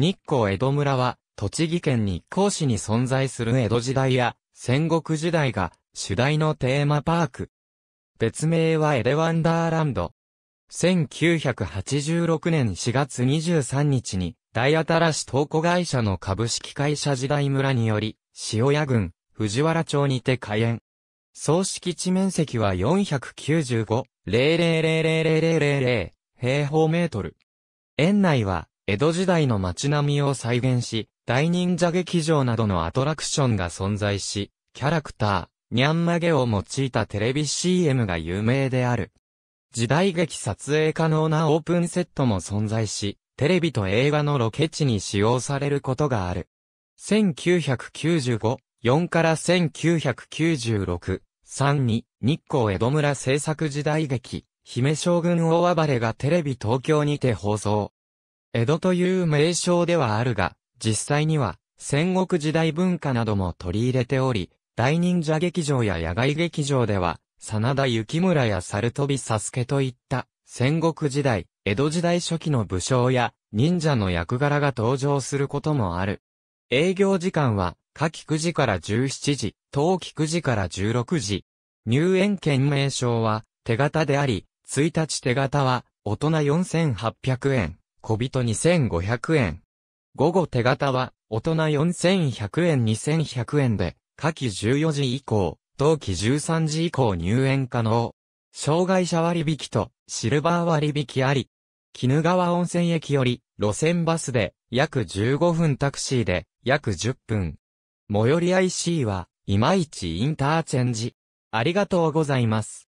日光江戸村は、栃木県日光市に存在する江戸時代や戦国時代が主題のテーマパーク。別名はエレワンダーランド。1986年4月23日に、大新し投稿。会社の株式会社時代村により、塩屋郡、藤原町にて開園。総敷地面積は495、000000000江戸時代の街並みを再現し、大忍者劇場などのアトラクションが存在し、キャラクター、ニャンマゲを用いたテレビ CM が有名である。時代劇撮影可能なオープンセットも存在し、テレビと映画のロケ地に使用されることがある。1995、4から1996、3に、日光江戸村制作時代劇、姫将軍大暴れがテレビ東京にて放送。江戸という名称ではあるが、実際には、戦国時代文化なども取り入れており、大忍者劇場や野外劇場では、真田幸村や猿飛佐助といった、戦国時代、江戸時代初期の武将や、忍者の役柄が登場することもある。営業時間は、夏季9時から17時、冬季9時から16時。入園券名称は、手形であり、1日手形は、大人4800円。小人2500円。午後手形は、大人4100円2100円で、下記14時以降、冬期13時以降入園可能。障害者割引と、シルバー割引あり。絹川温泉駅より、路線バスで、約15分タクシーで、約10分。最寄り IC は、いまいちインターチェンジ。ありがとうございます。